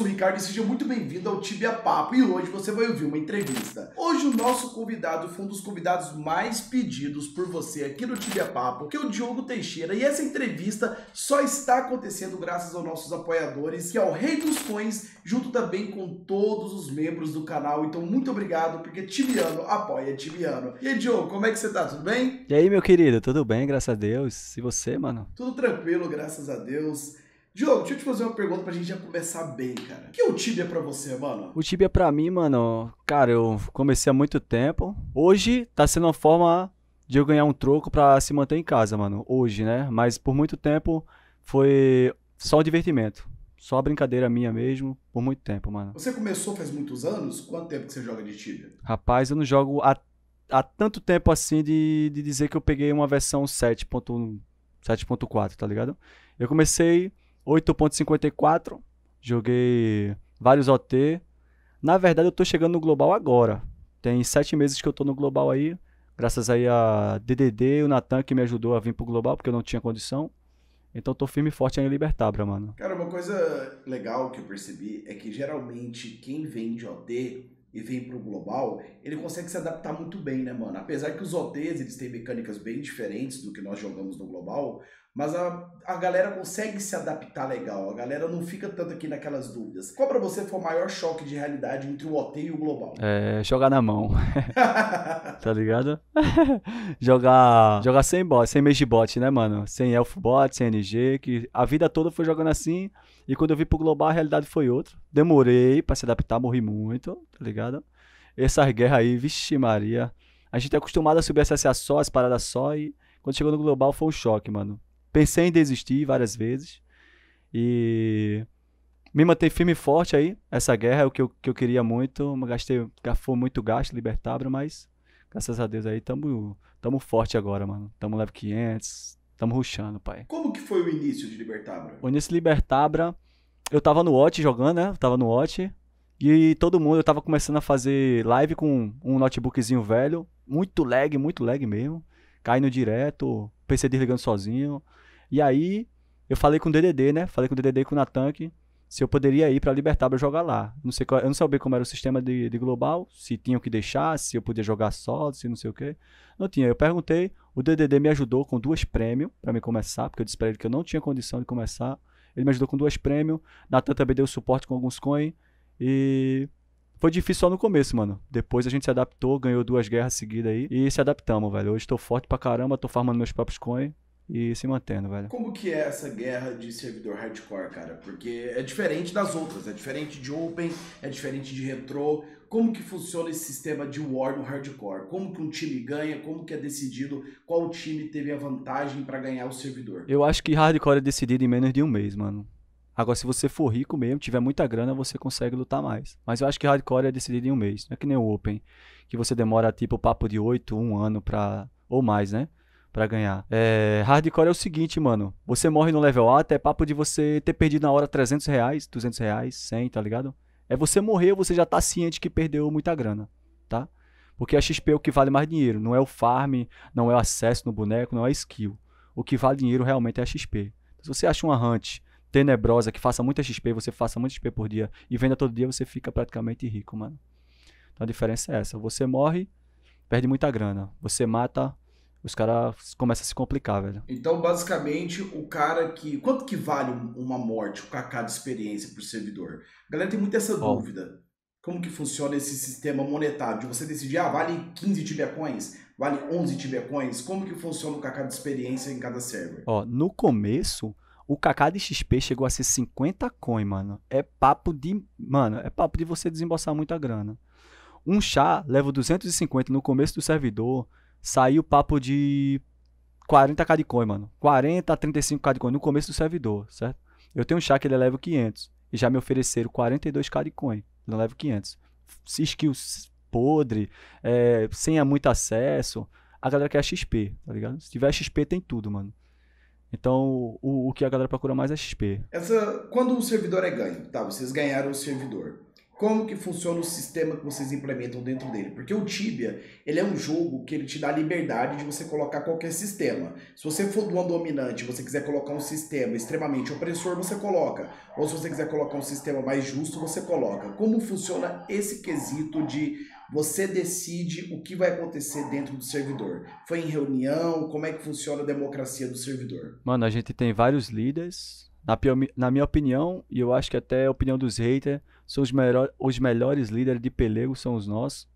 sou o Ricardo e seja muito bem-vindo ao Tibia Papo e hoje você vai ouvir uma entrevista. Hoje o nosso convidado foi um dos convidados mais pedidos por você aqui no Tibia Papo, que é o Diogo Teixeira, e essa entrevista só está acontecendo graças aos nossos apoiadores, que é o Rei dos Fões, junto também com todos os membros do canal. Então muito obrigado, porque Tibiano apoia Tibiano. E aí, Diogo, como é que você tá? Tudo bem? E aí, meu querido, tudo bem, graças a Deus. E você, mano? Tudo tranquilo, graças a Deus. Diogo, deixa eu te fazer uma pergunta pra gente já começar bem, cara. O que é o Tibia pra você, mano? O Tibia pra mim, mano, cara, eu comecei há muito tempo. Hoje tá sendo uma forma de eu ganhar um troco pra se manter em casa, mano. Hoje, né? Mas por muito tempo foi só o divertimento. Só a brincadeira minha mesmo, por muito tempo, mano. Você começou faz muitos anos? Quanto tempo que você joga de Tibia? Rapaz, eu não jogo há, há tanto tempo assim de, de dizer que eu peguei uma versão 7.1, 7.4, tá ligado? Eu comecei 8.54, joguei vários OT. Na verdade, eu tô chegando no global agora. Tem sete meses que eu tô no global aí. Graças aí a DDD, o Natan que me ajudou a vir pro global, porque eu não tinha condição. Então tô firme e forte aí em Libertabra, mano. Cara, uma coisa legal que eu percebi é que geralmente quem vem de OT e vem pro global, ele consegue se adaptar muito bem, né, mano? Apesar que os OTs, eles têm mecânicas bem diferentes do que nós jogamos no global, mas a, a galera consegue se adaptar legal, a galera não fica tanto aqui naquelas dúvidas. Qual para você foi o maior choque de realidade entre o OT e o global? É, jogar na mão. tá ligado? jogar, jogar sem bot, sem mage bot, né, mano? Sem elf bot, sem NG, que a vida toda foi jogando assim, e quando eu vim pro global a realidade foi outra. Demorei para se adaptar, morri muito, tá ligado? Essas guerras aí, vixe Maria. A gente é acostumado a subir a só, as paradas só, e quando chegou no global foi um choque, mano Pensei em desistir várias vezes. E me manter firme e forte aí. Essa guerra é o que eu, que eu queria muito. Gastei, foi muito gasto, libertário, mas graças a Deus aí tamo, tamo forte agora, mano. Tamo leve 500, tamo ruxando, pai. Como que foi o início de Libertabra? O início de Libertabra, eu tava no Watch jogando, né? Eu tava no Watch. E todo mundo, eu tava começando a fazer live com um notebookzinho velho. Muito lag, muito lag mesmo. Caindo direto, PC desligando sozinho. E aí eu falei com o DDD, né? Falei com o DDD com o Natank se eu poderia ir para libertar para jogar lá. Não sei qual, eu não sabia como era o sistema de, de, global, se tinham que deixar, se eu podia jogar só, se não sei o quê. Não tinha. Eu perguntei, o DDD me ajudou com duas prêmio para me começar, porque eu disse para ele que eu não tinha condição de começar. Ele me ajudou com duas prêmio, Natan também deu suporte com alguns coins e foi difícil só no começo, mano. Depois a gente se adaptou, ganhou duas guerras seguidas aí e se adaptamos, velho. Hoje tô forte pra caramba, tô farmando meus próprios coins e se mantendo, velho. Como que é essa guerra de servidor hardcore, cara? Porque é diferente das outras, é diferente de open, é diferente de retro. Como que funciona esse sistema de war no hardcore? Como que um time ganha? Como que é decidido qual time teve a vantagem para ganhar o servidor? Eu acho que hardcore é decidido em menos de um mês, mano. Agora, se você for rico mesmo, tiver muita grana, você consegue lutar mais. Mas eu acho que hardcore é decidido em um mês. Não é que nem o open, que você demora tipo o papo de oito, um ano pra... ou mais, né? para ganhar. É, hardcore é o seguinte, mano. Você morre no level a é papo de você ter perdido na hora 300 reais, 200 reais, 100, tá ligado? É você morrer, você já tá ciente que perdeu muita grana, tá? Porque a XP é o que vale mais dinheiro. Não é o farm, não é o acesso no boneco, não é a skill. O que vale dinheiro realmente é a XP. Então, se você acha uma hunt tenebrosa que faça muita XP, você faça muita XP por dia e venda todo dia, você fica praticamente rico, mano. Então a diferença é essa. Você morre, perde muita grana. Você mata, os caras começam a se complicar, velho. Então, basicamente, o cara que. Quanto que vale uma morte, o cacá de experiência pro servidor? A galera tem muito essa oh. dúvida. Como que funciona esse sistema monetário? De você decidir, ah, vale 15 tibecoins, vale 11 tibecoins. Como que funciona o cacá de experiência em cada server? Ó, oh, no começo, o cacá de XP chegou a ser 50 coin, mano. É papo de. Mano, é papo de você desembolsar muita grana. Um chá leva 250 no começo do servidor saiu papo de 40k de coin, mano. 40 a 35k de coin no começo do servidor, certo? Eu tenho um chá que ele é level 500 e já me ofereceram 42k de coin no é level 500. Skills podre, é, sem muito acesso. A galera quer XP, tá ligado? Se tiver XP, tem tudo, mano. Então, o, o que a galera procura mais é XP. Essa, quando o servidor é ganho, tá? Vocês ganharam o servidor como que funciona o sistema que vocês implementam dentro dele. Porque o Tibia, ele é um jogo que ele te dá liberdade de você colocar qualquer sistema. Se você for do dominante, você quiser colocar um sistema extremamente opressor, você coloca. Ou se você quiser colocar um sistema mais justo, você coloca. Como funciona esse quesito de você decide o que vai acontecer dentro do servidor. Foi em reunião? Como é que funciona a democracia do servidor? Mano, a gente tem vários líderes. Na, na minha opinião, e eu acho que até a opinião dos haters, são os, melhor, os melhores líderes de pelego, são os nossos.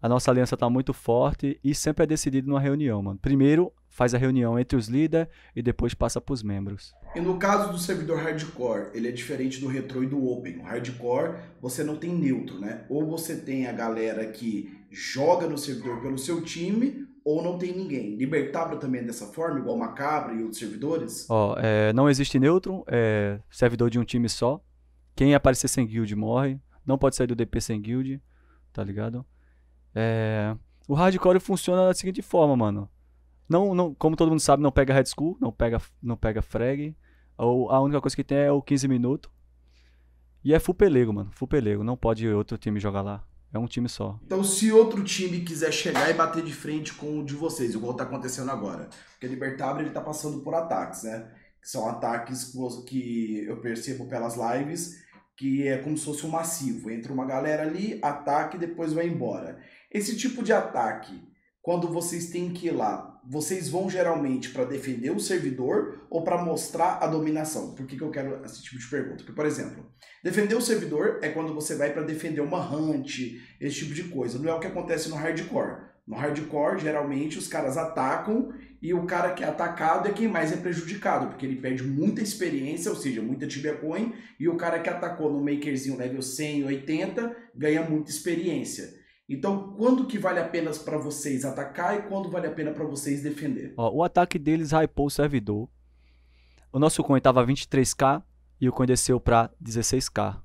A nossa aliança está muito forte e sempre é decidido numa reunião, mano. Primeiro faz a reunião entre os líderes e depois passa para os membros. E no caso do servidor hardcore, ele é diferente do retro e do open. O hardcore, você não tem neutro, né? Ou você tem a galera que joga no servidor pelo seu time ou não tem ninguém. Libertabra também é dessa forma, igual Macabra e outros servidores? Ó, oh, é, não existe neutro, é servidor de um time só. Quem aparecer sem guild morre. Não pode sair do DP sem guild. Tá ligado? É... O hardcore funciona da seguinte forma, mano. Não, não, como todo mundo sabe, não pega Red School, não pega, não pega frag. Ou a única coisa que tem é o 15 minutos. E é full pelego, mano. Full pelego. Não pode outro time jogar lá. É um time só. Então, se outro time quiser chegar e bater de frente com o de vocês, igual tá acontecendo agora. Porque a Libertabre ele tá passando por ataques, né? são ataques que eu percebo pelas lives que é como se fosse um massivo. Entra uma galera ali, ataca e depois vai embora. Esse tipo de ataque, quando vocês têm que ir lá, vocês vão geralmente para defender o servidor ou para mostrar a dominação? Por que, que eu quero esse tipo de pergunta? Porque, por exemplo, defender o servidor é quando você vai para defender uma hunt, esse tipo de coisa. Não é o que acontece no hardcore. No hardcore, geralmente, os caras atacam e o cara que é atacado é quem mais é prejudicado, porque ele perde muita experiência, ou seja, muita coin, e o cara que atacou no Makerzinho level 100, 80, ganha muita experiência. Então, quando que vale a pena para vocês atacar e quando vale a pena para vocês defender? Ó, o ataque deles hypou o servidor. O nosso coin tava 23k e o coin desceu para 16k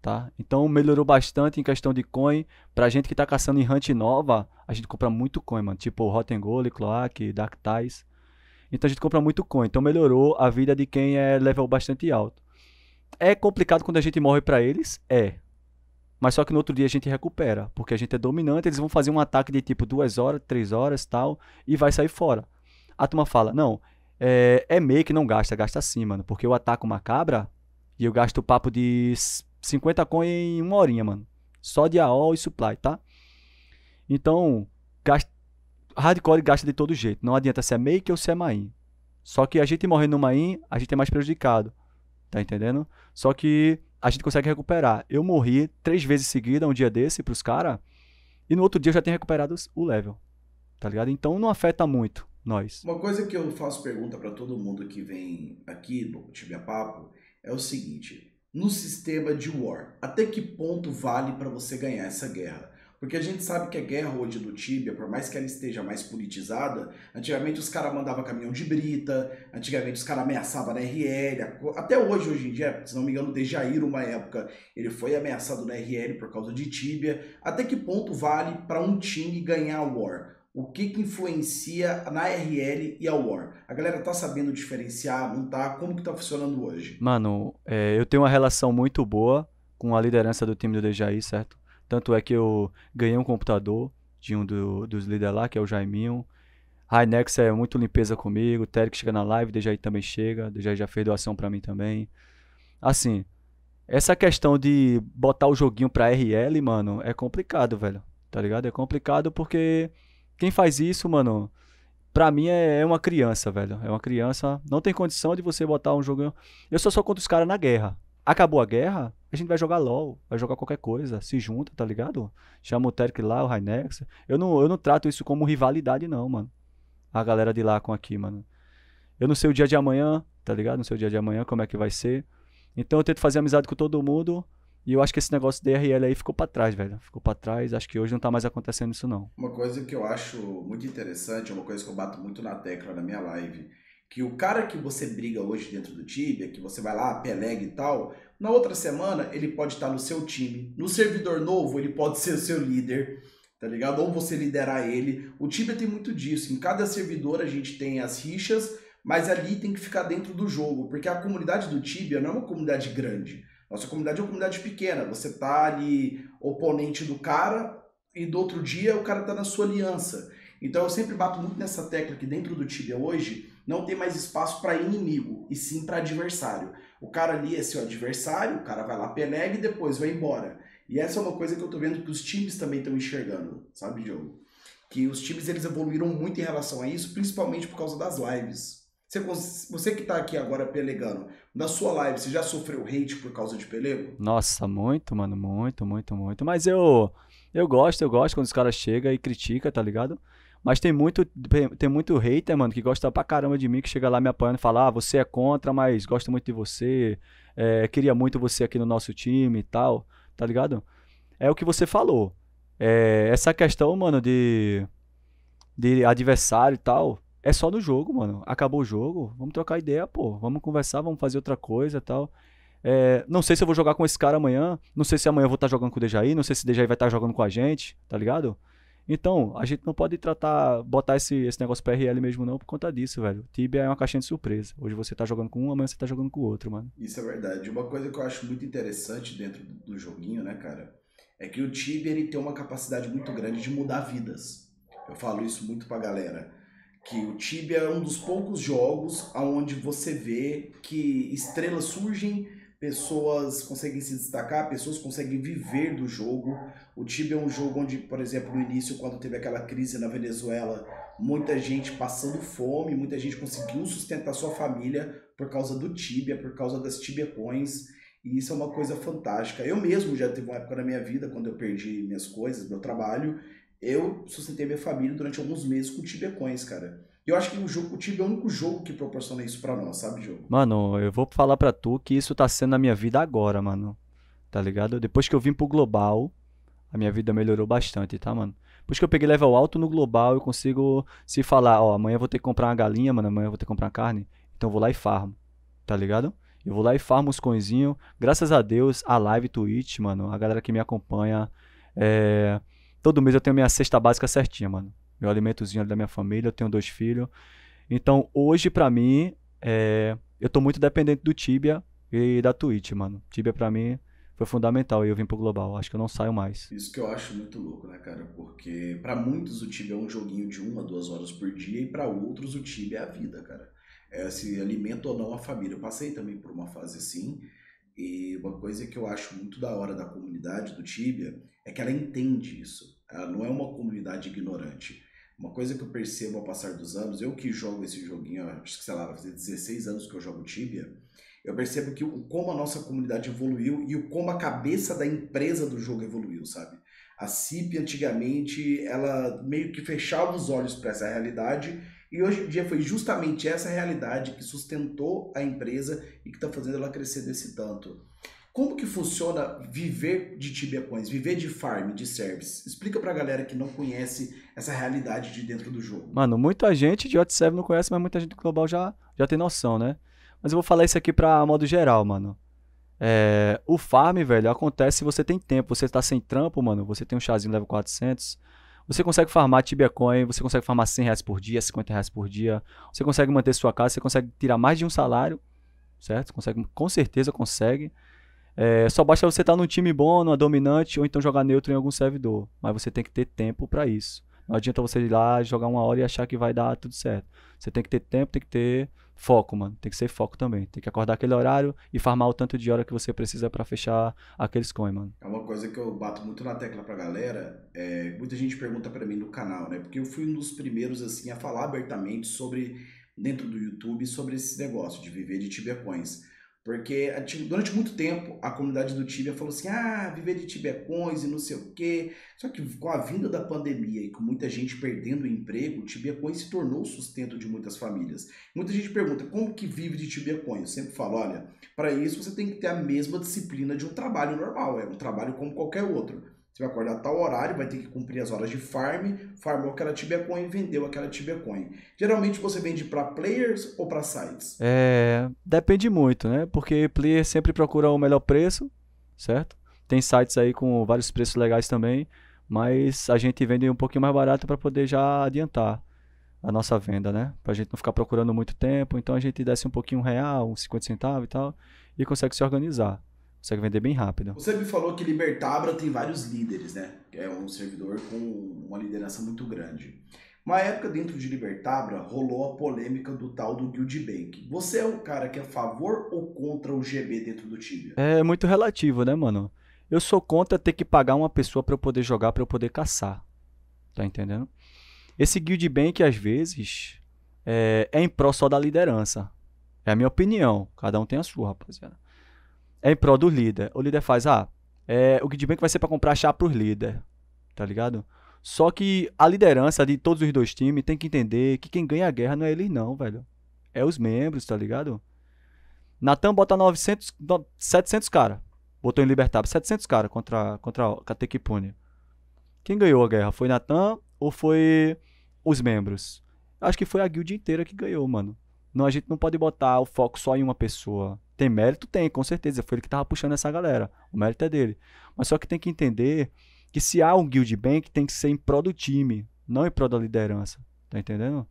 tá? Então melhorou bastante em questão de coin. Pra gente que tá caçando em hunt nova, a gente compra muito coin, mano. Tipo Rotten Gold, Cloak, Dark Ties. Então a gente compra muito coin. Então melhorou a vida de quem é level bastante alto. É complicado quando a gente morre para eles? É. Mas só que no outro dia a gente recupera, porque a gente é dominante, eles vão fazer um ataque de tipo duas horas, três horas tal, e vai sair fora. A turma fala, não, é, é meio que não gasta, gasta sim, mano, porque eu ataco uma cabra e eu gasto o papo de 50 coins em uma horinha, mano. Só de Aol e supply, tá? Então, gasta, hardcore gasta de todo jeito. Não adianta se é make ou se é main. Só que a gente morrendo no main, a gente é mais prejudicado. Tá entendendo? Só que a gente consegue recuperar. Eu morri três vezes seguida um dia desse pros caras. E no outro dia eu já tenho recuperado o level. Tá ligado? Então não afeta muito nós. Uma coisa que eu faço pergunta para todo mundo que vem aqui no Tibia Papo é o seguinte: no sistema de war. Até que ponto vale para você ganhar essa guerra? Porque a gente sabe que a guerra hoje do Tíbia, por mais que ela esteja mais politizada, antigamente os caras mandavam caminhão de brita, antigamente os caras ameaçavam na RL, até hoje, hoje em dia, se não me engano, desde Jair, uma época, ele foi ameaçado na RL por causa de Tíbia. Até que ponto vale para um time ganhar a War? o que, que influencia na RL e a War? A galera tá sabendo diferenciar, não tá? Como que tá funcionando hoje? Mano, é, eu tenho uma relação muito boa com a liderança do time do DJI, certo? Tanto é que eu ganhei um computador de um do, dos líderes lá, que é o Jaiminho. Hinex é muito limpeza comigo, Terry chega na live, DJI também chega, DJI já fez doação para mim também. Assim, essa questão de botar o joguinho pra RL, mano, é complicado, velho. Tá ligado? É complicado porque quem faz isso, mano, pra mim é, é, uma criança, velho. É uma criança. Não tem condição de você botar um jogo. Eu só sou contra os caras na guerra. Acabou a guerra, a gente vai jogar LOL, vai jogar qualquer coisa, se junta, tá ligado? Chama o Terk lá, o Rainex. Eu não, eu não trato isso como rivalidade, não, mano. A galera de lá com aqui, mano. Eu não sei o dia de amanhã, tá ligado? Não sei o dia de amanhã como é que vai ser. Então eu tento fazer amizade com todo mundo e eu acho que esse negócio de DRL aí ficou para trás, velho. Ficou para trás. Acho que hoje não tá mais acontecendo isso, não. Uma coisa que eu acho muito interessante, é uma coisa que eu bato muito na tecla na minha live, que o cara que você briga hoje dentro do Tibia, que você vai lá, pelega e tal, na outra semana ele pode estar tá no seu time. No servidor novo, ele pode ser o seu líder tá ligado? Ou você liderar ele. O Tibia tem muito disso. Em cada servidor a gente tem as rixas, mas ali tem que ficar dentro do jogo, porque a comunidade do Tibia não é uma comunidade grande. Nossa comunidade é uma comunidade pequena, você tá ali oponente do cara e do outro dia o cara tá na sua aliança. Então eu sempre bato muito nessa tecla que dentro do Tibia hoje não tem mais espaço para inimigo, e sim para adversário. O cara ali é seu adversário, o cara vai lá, pelega e depois vai embora. E essa é uma coisa que eu tô vendo que os times também estão enxergando, sabe, Diogo? Que os times eles evoluíram muito em relação a isso, principalmente por causa das lives. Você, você que tá aqui agora pelegando, na sua live, você já sofreu hate por causa de pelego? Nossa, muito, mano, muito, muito, muito. Mas eu eu gosto, eu gosto quando os caras chegam e criticam, tá ligado? Mas tem muito, tem muito hater, mano, que gosta pra caramba de mim, que chega lá me apoiando e fala: ah, você é contra, mas gosto muito de você, é, queria muito você aqui no nosso time e tal, tá ligado? É o que você falou. É, essa questão, mano, de, de adversário e tal, é só no jogo, mano. Acabou o jogo, vamos trocar ideia, pô. Vamos conversar, vamos fazer outra coisa tal. É, não sei se eu vou jogar com esse cara amanhã. Não sei se amanhã eu vou estar tá jogando com o Dejaí. Não sei se o Dejaí vai estar tá jogando com a gente, tá ligado? Então, a gente não pode tratar, botar esse, esse negócio PRL mesmo, não, por conta disso, velho. Tibia é uma caixinha de surpresa. Hoje você tá jogando com um, amanhã você tá jogando com o outro, mano. Isso é verdade. Uma coisa que eu acho muito interessante dentro do joguinho, né, cara, é que o Tibia ele tem uma capacidade muito grande de mudar vidas. Eu falo isso muito pra galera que o Tibia é um dos poucos jogos onde você vê que estrelas surgem, pessoas conseguem se destacar, pessoas conseguem viver do jogo. O Tibia é um jogo onde, por exemplo, no início, quando teve aquela crise na Venezuela, muita gente passando fome, muita gente conseguiu sustentar sua família por causa do Tibia, por causa das Tibia Coins. E isso é uma coisa fantástica. Eu mesmo já teve uma época na minha vida, quando eu perdi minhas coisas, meu trabalho, eu sustentei minha família durante alguns meses com Tibia Coins, cara. E eu acho que o jogo, o Tibia é o único jogo que proporciona isso para nós, sabe, jogo? Mano, eu vou falar para tu que isso tá sendo a minha vida agora, mano. Tá ligado? Depois que eu vim pro global, a minha vida melhorou bastante, tá, mano? Depois que eu peguei level alto no global, eu consigo se falar, ó, amanhã eu vou ter que comprar uma galinha, mano, amanhã eu vou ter que comprar carne. Então eu vou lá e farmo, tá ligado? Eu vou lá e farmo os coinzinhos. Graças a Deus, a live Twitch, mano, a galera que me acompanha, é Todo mês eu tenho minha cesta básica certinha, mano. Meu alimentozinho ali da minha família, eu tenho dois filhos. Então, hoje, para mim, é, eu tô muito dependente do Tibia e da Twitch, mano. Tibia, para mim, foi fundamental e eu vim pro global. Acho que eu não saio mais. Isso que eu acho muito louco, né, cara? Porque para muitos o Tibia é um joguinho de uma, duas horas por dia e para outros o Tibia é a vida, cara. É, se alimenta ou não a família. Eu passei também por uma fase assim e uma coisa que eu acho muito da hora da comunidade do Tibia é que ela entende isso. Ela não é uma comunidade ignorante. Uma coisa que eu percebo ao passar dos anos, eu que jogo esse joguinho, acho que sei lá, vai fazer 16 anos que eu jogo Tibia, eu percebo que o, como a nossa comunidade evoluiu e o como a cabeça da empresa do jogo evoluiu, sabe? A CIP antigamente, ela meio que fechava os olhos para essa realidade e hoje em dia foi justamente essa realidade que sustentou a empresa e que está fazendo ela crescer desse tanto. Como que funciona viver de Tibia Coins, viver de farm, de service? Explica pra galera que não conhece essa realidade de dentro do jogo. Mano, muita gente de OutServe não conhece, mas muita gente do global já, já tem noção, né? Mas eu vou falar isso aqui pra modo geral, mano. É, o farm, velho, acontece se você tem tempo. Você tá sem trampo, mano, você tem um chazinho level 400, você consegue farmar Tibia Coin, você consegue farmar 100 reais por dia, 50 reais por dia. Você consegue manter sua casa, você consegue tirar mais de um salário, certo? Consegue, com certeza consegue. É, só basta você estar num time bom, numa dominante, ou então jogar neutro em algum servidor. Mas você tem que ter tempo para isso. Não adianta você ir lá, jogar uma hora e achar que vai dar tudo certo. Você tem que ter tempo, tem que ter foco, mano. Tem que ser foco também. Tem que acordar aquele horário e farmar o tanto de hora que você precisa para fechar aqueles coins, mano. É uma coisa que eu bato muito na tecla pra galera. É, muita gente pergunta para mim no canal, né? Porque eu fui um dos primeiros, assim, a falar abertamente sobre, dentro do YouTube, sobre esse negócio de viver de Tibia Coins. Porque durante muito tempo a comunidade do Tibia falou assim: ah, viver de Tibia é Coins e não sei o quê. Só que com a vinda da pandemia e com muita gente perdendo o emprego, o Tibia Coins se tornou o sustento de muitas famílias. Muita gente pergunta: como que vive de Tibia Coins? Eu sempre falo: olha, para isso você tem que ter a mesma disciplina de um trabalho normal, é um trabalho como qualquer outro. Você vai acordar tal horário, vai ter que cumprir as horas de farm, farmou aquela Tibecoin, vendeu aquela Tibecoin. Geralmente você vende para players ou para sites? É, depende muito, né? Porque player sempre procura o melhor preço, certo? Tem sites aí com vários preços legais também, mas a gente vende um pouquinho mais barato para poder já adiantar a nossa venda, né? Pra gente não ficar procurando muito tempo, então a gente desce um pouquinho um real, uns 50 centavos e tal, e consegue se organizar. Consegue vender bem rápido. Você me falou que Libertabra tem vários líderes, né? É um servidor com uma liderança muito grande. Uma época dentro de Libertabra rolou a polêmica do tal do Guild Bank. Você é o cara que é a favor ou contra o GB dentro do Tibia? É muito relativo, né, mano? Eu sou contra ter que pagar uma pessoa para eu poder jogar, para eu poder caçar. Tá entendendo? Esse Guild Bank, às vezes, é, é em prol só da liderança. É a minha opinião. Cada um tem a sua, rapaziada é em prol do líder. O líder faz, ah, é, o Kidbank vai ser para comprar chá pros líder, tá ligado? Só que a liderança de todos os dois times tem que entender que quem ganha a guerra não é eles não, velho. É os membros, tá ligado? Natan bota 900, 700 cara. Botou em Libertar, 700 cara contra, contra a Katekipune. Quem ganhou a guerra? Foi Natan ou foi os membros? Acho que foi a guild inteira que ganhou, mano. Não, a gente não pode botar o foco só em uma pessoa. Tem mérito? Tem, com certeza. Foi ele que tava puxando essa galera. O mérito é dele. Mas só que tem que entender que se há um guild bank, tem que ser em prol do time, não em prol da liderança. Tá entendendo?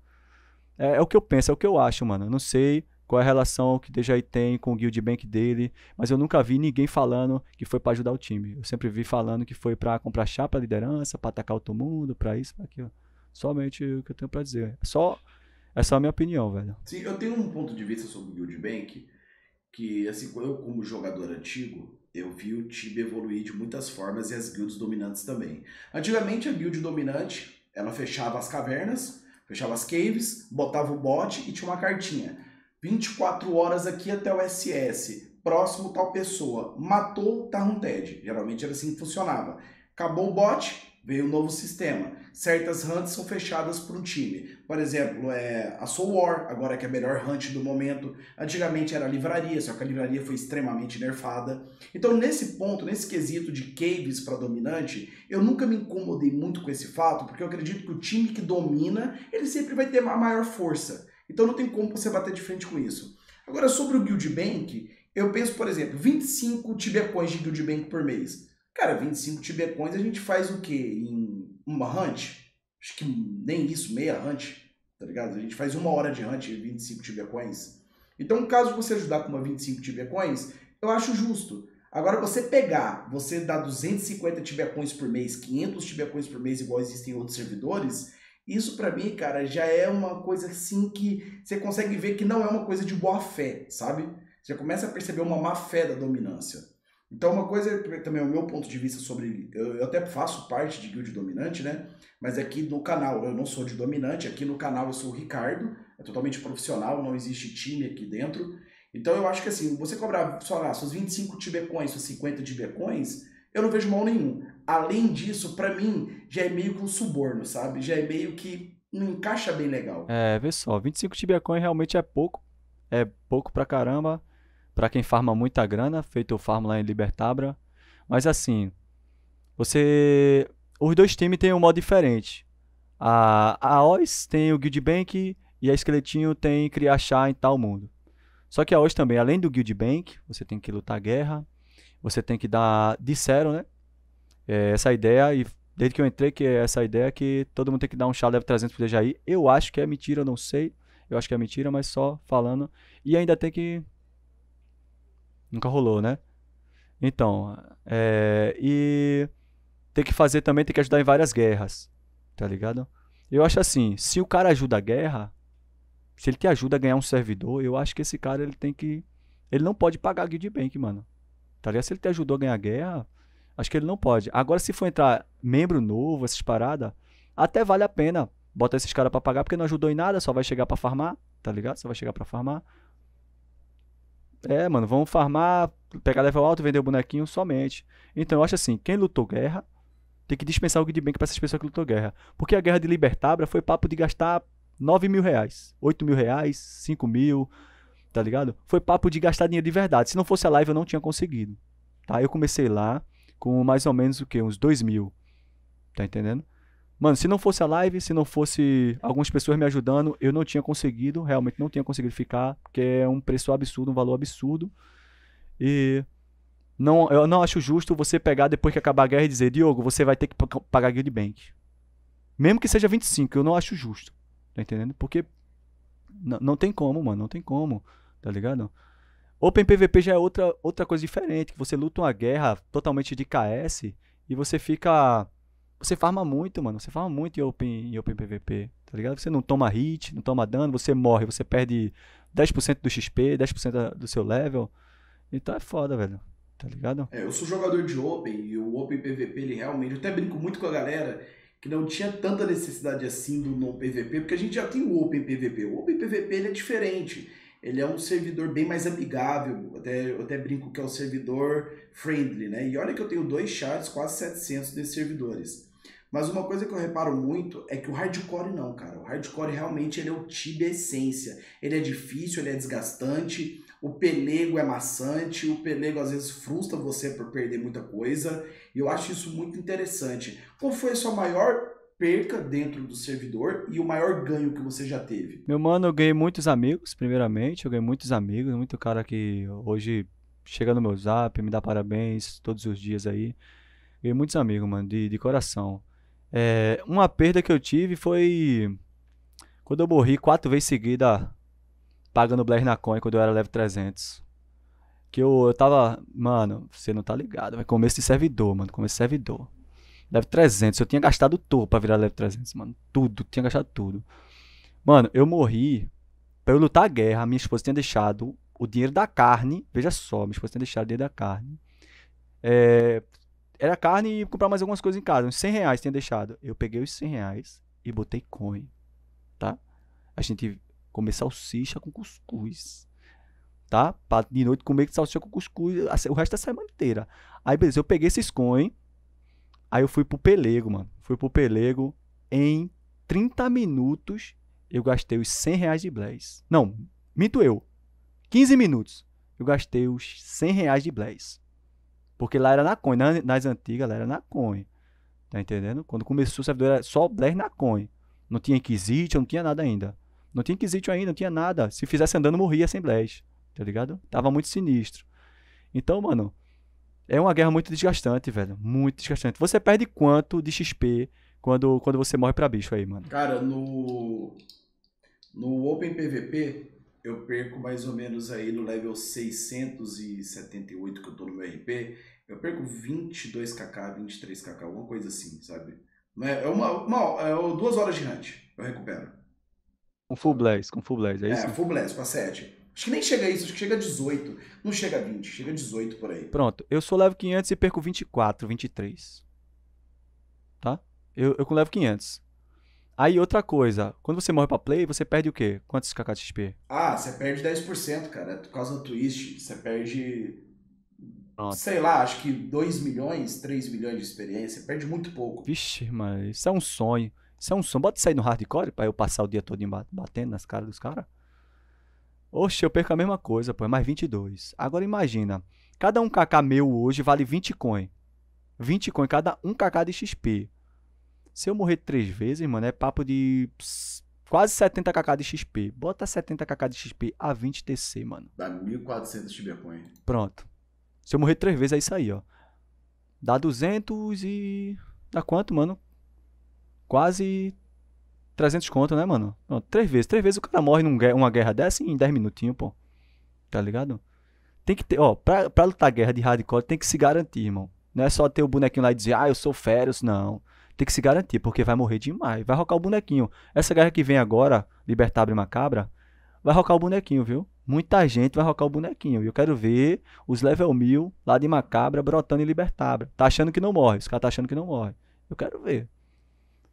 É, é, o que eu penso, é o que eu acho, mano. Eu não sei qual é a relação que Dejaí tem com o guild bank dele, mas eu nunca vi ninguém falando que foi para ajudar o time. Eu sempre vi falando que foi para comprar chá pra liderança, para atacar todo mundo, para isso, pra aquilo. Somente o que eu tenho para dizer. É só essa é a minha opinião, velho. Sim, eu tenho um ponto de vista sobre o guild bank que, assim, eu, como jogador antigo, eu vi o time evoluir de muitas formas e as guildas dominantes também. Antigamente, a guild dominante, ela fechava as cavernas, fechava as caves, botava o bot e tinha uma cartinha. 24 horas aqui até o SS, próximo tal pessoa, matou, tá um TED. Geralmente era assim que funcionava. Acabou o bot, veio um novo sistema certas hunts são fechadas para um time. Por exemplo, é a Soul War, agora que é a melhor hunt do momento. Antigamente era a livraria, só que a livraria foi extremamente nerfada. Então, nesse ponto, nesse quesito de caves para dominante, eu nunca me incomodei muito com esse fato, porque eu acredito que o time que domina, ele sempre vai ter a maior força. Então, não tem como você bater de frente com isso. Agora, sobre o Guild Bank, eu penso, por exemplo, 25 Tibecoins de Guild Bank por mês. Cara, 25 Tibecoins, a gente faz o quê? Em uma hunt, acho que nem isso, meia hunt, tá ligado? A gente faz uma hora de hunt e 25 TB Coins. Então, caso você ajudar com uma 25 TB Coins, eu acho justo. Agora, você pegar, você dar 250 TB Coins por mês, 500 TB Coins por mês, igual existem outros servidores, isso para mim, cara, já é uma coisa assim que você consegue ver que não é uma coisa de boa fé, sabe? Você começa a perceber uma má fé da dominância. Então, uma coisa é também, é o meu ponto de vista sobre. Eu, eu, até faço parte de guild dominante, né? Mas aqui é no canal, eu não sou de dominante, aqui no canal eu sou o Ricardo, é totalmente profissional, não existe time aqui dentro. Então, eu acho que assim, você cobrar só lá, seus 25 tibecões seus 50 tibecões eu não vejo mal nenhum. Além disso, para mim, já é meio que um suborno, sabe? Já é meio que não encaixa bem legal. É, vê só, 25 tibecões realmente é pouco, é pouco pra caramba para quem farma muita grana, feito o Farm lá em Libertabra. Mas assim, você. Os dois times têm um modo diferente. A, a OIS tem o Guild Bank e a Esqueletinho tem criar chá em tal mundo. Só que a OIS também, além do Guild Bank, você tem que lutar guerra, você tem que dar. Disseram, né? É, essa ideia, e desde que eu entrei, que é essa ideia que todo mundo tem que dar um chá level 300 pro Dejaí. Eu acho que é mentira, eu não sei. Eu acho que é mentira, mas só falando. E ainda tem que Nunca rolou, né? Então, é, e tem que fazer também, tem que ajudar em várias guerras, tá ligado? Eu acho assim, se o cara ajuda a guerra, se ele te ajuda a ganhar um servidor, eu acho que esse cara ele tem que, ele não pode pagar guild bank, mano. Tá ligado? Se ele te ajudou a ganhar a guerra, acho que ele não pode. Agora se for entrar membro novo, essas paradas, até vale a pena botar esses caras para pagar porque não ajudou em nada, só vai chegar para farmar, tá ligado? Só vai chegar para farmar. É, mano, vamos farmar, pegar level alto, vender o bonequinho somente. Então eu acho assim, quem lutou guerra tem que dispensar o Guild Bank pra essas pessoas que lutou guerra. Porque a guerra de Libertabra foi papo de gastar 9 mil reais, 8 mil reais, 5 mil, tá ligado? Foi papo de gastar dinheiro de verdade. Se não fosse a live eu não tinha conseguido, tá? Eu comecei lá com mais ou menos o que? Uns 2 mil, tá entendendo? Mano, se não fosse a live, se não fosse algumas pessoas me ajudando, eu não tinha conseguido, realmente não tinha conseguido ficar, porque é um preço absurdo, um valor absurdo. E não, eu não acho justo você pegar depois que acabar a guerra e dizer, Diogo, você vai ter que pagar guild bank. Mesmo que seja 25, eu não acho justo. Tá entendendo? Porque não tem como, mano, não tem como. Tá ligado? Open PVP já é outra, outra coisa diferente, que você luta uma guerra totalmente de KS e você fica você farma muito, mano. Você farma muito em open, em open PVP, tá ligado? Você não toma hit, não toma dano, você morre, você perde 10% do XP, 10% do seu level. Então é foda, velho. Tá ligado? É, eu sou jogador de Open e o Open PVP, ele realmente. Eu até brinco muito com a galera que não tinha tanta necessidade assim do não PVP, porque a gente já tem o Open PVP. O Open PVP ele é diferente. Ele é um servidor bem mais amigável, até, eu até brinco que é o servidor friendly, né? E olha que eu tenho dois chats, quase 700 desses servidores. Mas uma coisa que eu reparo muito é que o hardcore não, cara. O hardcore realmente ele é o tibia essência. Ele é difícil, ele é desgastante, o pelego é maçante, o pelego às vezes frustra você por perder muita coisa. E eu acho isso muito interessante. Qual foi a sua maior perca dentro do servidor e o maior ganho que você já teve? Meu mano, eu ganhei muitos amigos, primeiramente. Eu ganhei muitos amigos, muito cara que hoje chega no meu zap, me dá parabéns todos os dias aí. Ganhei muitos amigos, mano, de, de coração. É, uma perda que eu tive foi quando eu morri quatro vezes seguida pagando Blair na Coin quando eu era level 300. Que eu, eu tava. Mano, você não tá ligado, mas começo de servidor, mano. Começo de servidor. Level 300. Eu tinha gastado tudo pra virar level 300, mano. Tudo, tinha gastado tudo. Mano, eu morri pra eu lutar a guerra. Minha esposa tinha deixado o dinheiro da carne. Veja só, minha esposa tinha deixado o dinheiro da carne. É, era carne e comprar mais algumas coisas em casa. Uns 100 reais tinha deixado. Eu peguei os 100 reais e botei coin tá? A gente comer salsicha com cuscuz, tá? Pra de noite comer salsicha com cuscuz o resto da semana inteira. Aí, beleza, eu peguei esses coin, aí eu fui pro pelego, mano. Fui pro pelego, em 30 minutos eu gastei os 100 reais de Blaze. Não, minto eu. 15 minutos eu gastei os 100 reais de Blaze. Porque lá era na Coin. nas antigas, lá era na Coin. Tá entendendo? Quando começou o servidor, era só Blair na Coin. Não tinha Inquisition, não tinha nada ainda. Não tinha Inquisition ainda, não tinha nada. Se fizesse andando, morria sem Blast. Tá ligado? Tava muito sinistro. Então, mano, é uma guerra muito desgastante, velho. Muito desgastante. Você perde quanto de XP quando, quando você morre pra bicho aí, mano? Cara, no. No Open PVP, eu perco mais ou menos aí no level 678 que eu tô no meu RP, eu perco 22kk, 23kk, alguma coisa assim, sabe? É, é uma, uma é duas horas de hunt, eu recupero. Com full blast, com full blast, é, é isso? É, full blast, com a 7. Acho que nem chega a isso, acho que chega a 18. Não chega a 20, chega a 18 por aí. Pronto, eu sou level 500 e perco 24, 23. Tá? Eu, eu com level 500. Aí outra coisa, quando você morre pra play, você perde o quê? Quantos KK de XP? Ah, você perde 10%, cara, por causa do twist. Você perde. Pronto. Sei lá, acho que 2 milhões, 3 milhões de experiência. Você perde muito pouco. Vixe, mas isso é um sonho. Isso é um sonho. Bota isso aí no hardcore pra eu passar o dia todo batendo nas caras dos caras. Oxe, eu perco a mesma coisa, pô. É mais 22. Agora imagina. Cada um KK meu hoje vale 20 coin. 20 coin cada um KK de XP. Se eu morrer três vezes, mano, é papo de quase 70kk de XP. Bota 70kk de XP a 20 TC, mano. Dá 1.400 coin. Pronto. Se eu morrer três vezes, é isso aí, ó. Dá 200 e... Dá quanto, mano? Quase 300 conto, né, mano? Não, três vezes. Três vezes o cara morre numa guerra dessa em 10 minutinhos, pô. Tá ligado? Tem que ter, ó, pra, pra lutar guerra de hardcore tem que se garantir, irmão. Não é só ter o bonequinho lá e dizer, ah, eu sou férias, não tem que se garantir, porque vai morrer demais. Vai rocar o bonequinho. Essa guerra que vem agora, Libertabre Macabra, vai rocar o bonequinho, viu? Muita gente vai rocar o bonequinho. E eu quero ver os level 1000 lá de Macabra brotando em Libertabra. Tá achando que não morre, os caras tá achando que não morre. Eu quero ver.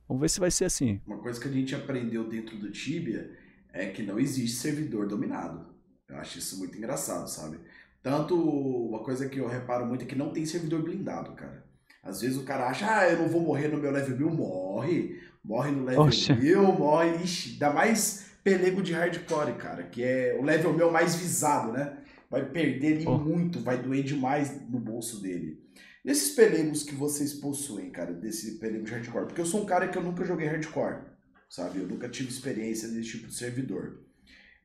Vamos ver se vai ser assim. Uma coisa que a gente aprendeu dentro do Tibia é que não existe servidor dominado. Eu acho isso muito engraçado, sabe? Tanto uma coisa que eu reparo muito é que não tem servidor blindado, cara. Às vezes o cara acha, ah, eu não vou morrer no meu level 1000, morre. Morre no level Oxa. 1000, morre. Ixi, dá mais pelego de hardcore, cara, que é o level meu mais visado, né? Vai perder ele oh. muito, vai doer demais no bolso dele. Nesses pelegos que vocês possuem, cara, desse pelego de hardcore, porque eu sou um cara que eu nunca joguei hardcore, sabe? Eu nunca tive experiência nesse tipo de servidor.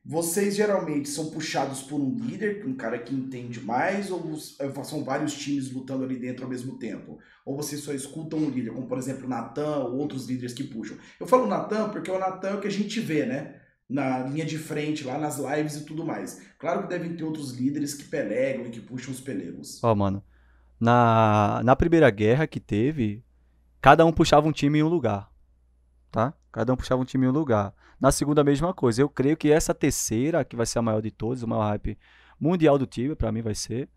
Vocês geralmente são puxados por um líder, um cara que entende mais, ou eh, são vários times lutando ali dentro ao mesmo tempo? Ou vocês só escutam um líder, como por exemplo o Natan ou outros líderes que puxam? Eu falo Natan porque é o Natan é o que a gente vê, né? Na linha de frente, lá nas lives e tudo mais. Claro que devem ter outros líderes que pelegam e que puxam os pelegos. Ó, oh, mano, na, na primeira guerra que teve, cada um puxava um time em um lugar, tá? Cada um puxava um time em um lugar. Na segunda, a mesma coisa. Eu creio que essa terceira, que vai ser a maior de todas, o maior hype mundial do time, para mim vai ser.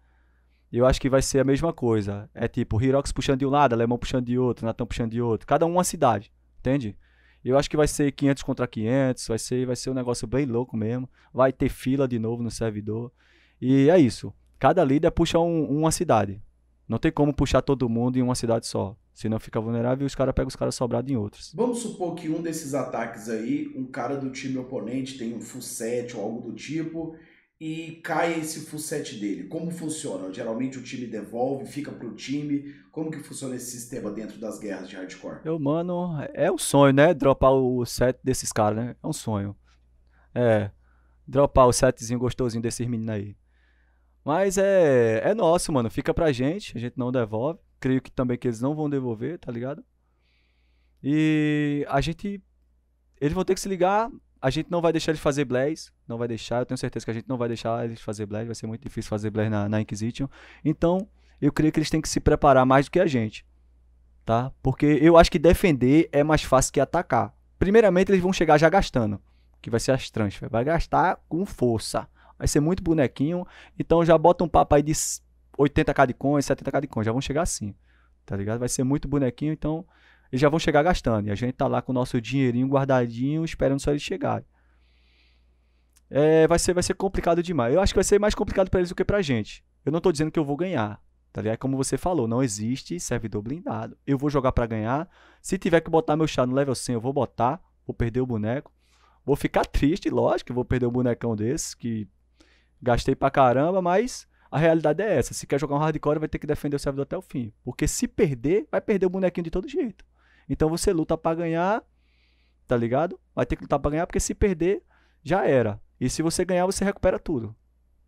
Eu acho que vai ser a mesma coisa. É tipo, Hirox puxando de um lado, Alemão puxando de outro, Natão puxando de outro. Cada um uma cidade, entende? Eu acho que vai ser 500 contra 500, vai ser, vai ser um negócio bem louco mesmo. Vai ter fila de novo no servidor. E é isso. Cada líder puxa um, uma cidade. Não tem como puxar todo mundo em uma cidade só. Senão fica vulnerável e os caras pegam os caras sobrados em outros. Vamos supor que um desses ataques aí, um cara do time oponente tem um full set ou algo do tipo, e cai esse full set dele. Como funciona? Geralmente o time devolve, fica pro time. Como que funciona esse sistema dentro das guerras de hardcore? Eu, mano, é um sonho, né? Dropar o set desses caras, né? É um sonho. É. Dropar o setzinho gostosinho desses meninos aí. Mas é, é nosso, mano. Fica pra gente, a gente não devolve. Creio que também que eles não vão devolver, tá ligado? E a gente. Eles vão ter que se ligar. A gente não vai deixar eles fazer Blaze. Não vai deixar. Eu tenho certeza que a gente não vai deixar eles fazer Blaze. Vai ser muito difícil fazer Blaze na, na Inquisition. Então, eu creio que eles têm que se preparar mais do que a gente. Tá? Porque eu acho que defender é mais fácil que atacar. Primeiramente, eles vão chegar já gastando. Que vai ser as transfer. Vai gastar com força. Vai ser muito bonequinho. Então já bota um papo aí de 80k de coins, 70k de coins. Já vão chegar assim. Tá ligado? Vai ser muito bonequinho, então eles já vão chegar gastando. E a gente tá lá com o nosso dinheirinho guardadinho, esperando só eles chegarem. É, vai, ser, vai ser complicado demais. Eu acho que vai ser mais complicado para eles do que pra gente. Eu não tô dizendo que eu vou ganhar. Tá ligado? É como você falou, não existe servidor blindado. Eu vou jogar para ganhar. Se tiver que botar meu chá no level 100, eu vou botar. Vou perder o boneco. Vou ficar triste, lógico, vou perder um bonecão desse que gastei pra caramba, mas a realidade é essa. Se quer jogar um hardcore, vai ter que defender o servidor até o fim. Porque se perder, vai perder o bonequinho de todo jeito. Então você luta para ganhar, tá ligado? Vai ter que lutar pra ganhar, porque se perder, já era. E se você ganhar, você recupera tudo.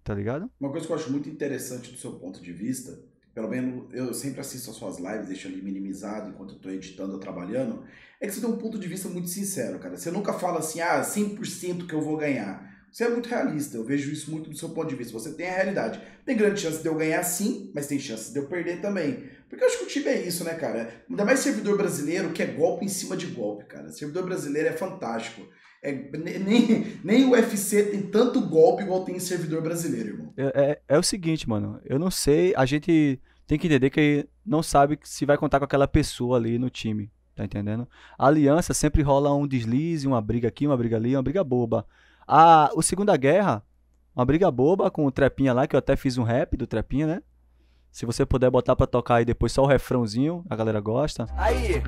Tá ligado? Uma coisa que eu acho muito interessante do seu ponto de vista, pelo menos eu sempre assisto as suas lives, deixo ali minimizado enquanto eu tô editando ou trabalhando, é que você tem um ponto de vista muito sincero, cara. Você nunca fala assim, ah, 100% que eu vou ganhar você é muito realista, eu vejo isso muito do seu ponto de vista. Você tem a realidade. Tem grande chance de eu ganhar sim, mas tem chance de eu perder também. Porque eu acho que o time é isso, né, cara? Ainda mais servidor brasileiro, que é golpe em cima de golpe, cara. Servidor brasileiro é fantástico. É, nem, nem o UFC tem tanto golpe igual tem em servidor brasileiro, irmão. É, é, é o seguinte, mano. Eu não sei, a gente tem que entender que não sabe se vai contar com aquela pessoa ali no time. Tá entendendo? A aliança sempre rola um deslize, uma briga aqui, uma briga ali, uma briga boba. A, o Segunda Guerra, uma briga boba com o Trepinha lá, que eu até fiz um rap do Trepinha, né? Se você puder botar pra tocar aí depois só o refrãozinho, a galera gosta. Aí,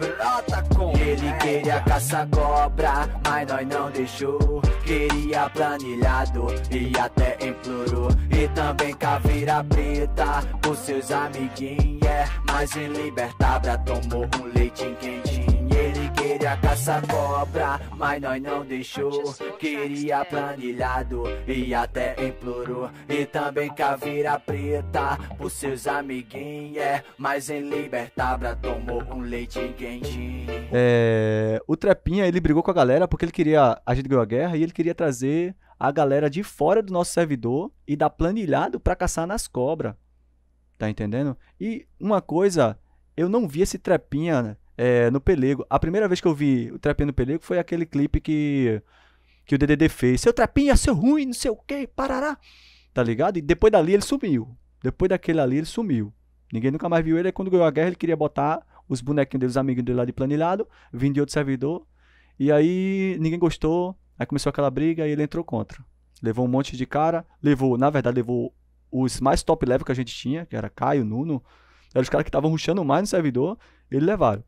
brota com Ele queria caça-cobra, mas nós não deixou. Queria planilhado e até implorou. E também caveira preta com seus amiguinhos. É. Mas em Libertabra tomou um leite quentinho queria caçar cobra mas nós não deixou. Queria planilhado e até implorou. E também caveira preta por seus amiguinhos. É, mas em Libertabra tomou um leite quentinho. É, o Trepinha ele brigou com a galera porque ele queria. A gente ganhou a guerra e ele queria trazer a galera de fora do nosso servidor e dar planilhado para caçar nas cobras. Tá entendendo? E uma coisa, eu não vi esse Trepinha é, no Pelego. A primeira vez que eu vi o Trapinha no Pelego foi aquele clipe que, que o DDD fez. Seu Trapinha, é seu ruim, não sei o que, parará. Tá ligado? E depois dali ele sumiu. Depois daquele ali ele sumiu. Ninguém nunca mais viu ele. Aí quando ganhou a guerra ele queria botar os bonequinhos dele, os amigos dele lá de planilhado, vindo de outro servidor. E aí ninguém gostou. Aí começou aquela briga e ele entrou contra. Levou um monte de cara. Levou, na verdade, levou os mais top level que a gente tinha, que era Caio, Nuno. Eram os caras que estavam ruxando mais no servidor. Eles levaram.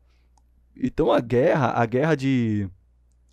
Então a guerra, a guerra de.